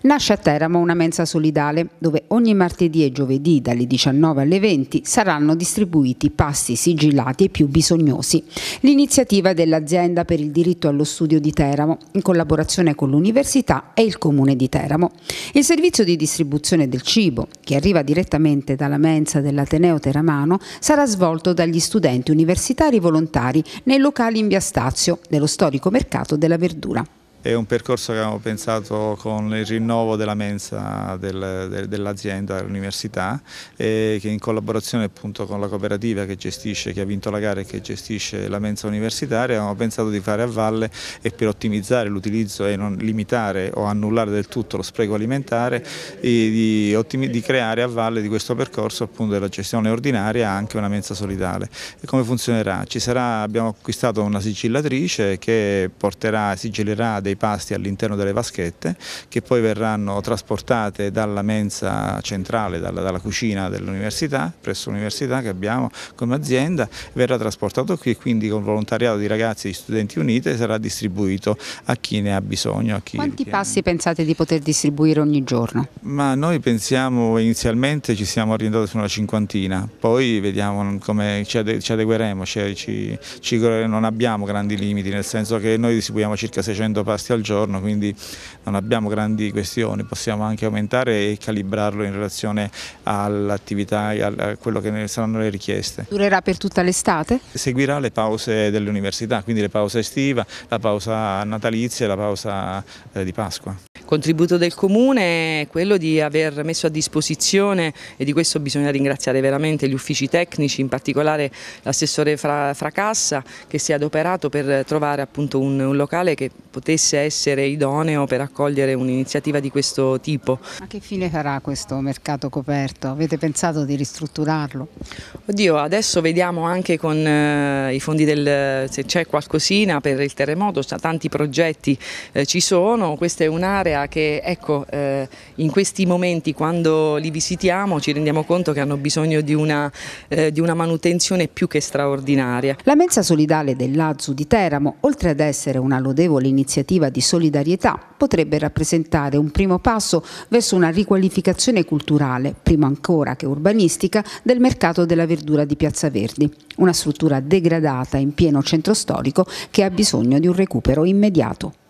Nasce a Teramo una mensa solidale dove ogni martedì e giovedì dalle 19 alle 20 saranno distribuiti pasti sigillati ai più bisognosi. L'iniziativa dell'azienda per il diritto allo studio di Teramo in collaborazione con l'Università e il Comune di Teramo. Il servizio di distribuzione del cibo, che arriva direttamente dalla mensa dell'Ateneo Teramano, sarà svolto dagli studenti universitari volontari nei locali in via Stazio, dello storico mercato della verdura. È un percorso che abbiamo pensato con il rinnovo della mensa del, de, dell'azienda dell'università che in collaborazione appunto con la cooperativa che gestisce, che ha vinto la gara e che gestisce la mensa universitaria abbiamo pensato di fare a valle e per ottimizzare l'utilizzo e non limitare o annullare del tutto lo spreco alimentare di, di, creare a valle di questo percorso appunto della gestione ordinaria anche una mensa solidale. E come funzionerà? Sarà, abbiamo acquistato una sigillatrice che porterà, sigillerà dei pasti all'interno delle vaschette che poi verranno trasportate dalla mensa centrale, dalla, dalla cucina dell'università, presso l'università che abbiamo come azienda, verrà trasportato qui e quindi con volontariato di ragazzi e di studenti unite sarà distribuito a chi ne ha bisogno. Quanti tiene. passi pensate di poter distribuire ogni giorno? Ma noi pensiamo inizialmente ci siamo orientati su una cinquantina, poi vediamo come ci, ade ci adegueremo, cioè ci, ci, non abbiamo grandi limiti, nel senso che noi distribuiamo circa 600 pasti pasti al giorno, quindi non abbiamo grandi questioni, possiamo anche aumentare e calibrarlo in relazione all'attività e a quello che ne saranno le richieste. Durerà per tutta l'estate? Seguirà le pause dell'università, quindi le pause estiva, la pausa natalizia e la pausa eh, di Pasqua. Il contributo del Comune è quello di aver messo a disposizione e di questo bisogna ringraziare veramente gli uffici tecnici, in particolare l'assessore Fracassa che si è adoperato per trovare appunto un locale che potesse dovesse essere idoneo per accogliere un'iniziativa di questo tipo. Ma che fine farà questo mercato coperto? Avete pensato di ristrutturarlo? Oddio, adesso vediamo anche con eh, i fondi del, se c'è qualcosina per il terremoto, tanti progetti eh, ci sono, questa è un'area che ecco, eh, in questi momenti quando li visitiamo ci rendiamo conto che hanno bisogno di una, eh, di una manutenzione più che straordinaria. La mensa solidale dell'Azu di Teramo, oltre ad essere una lodevole iniziativa iniziativa di solidarietà potrebbe rappresentare un primo passo verso una riqualificazione culturale, prima ancora che urbanistica, del mercato della verdura di Piazza Verdi, una struttura degradata in pieno centro storico che ha bisogno di un recupero immediato.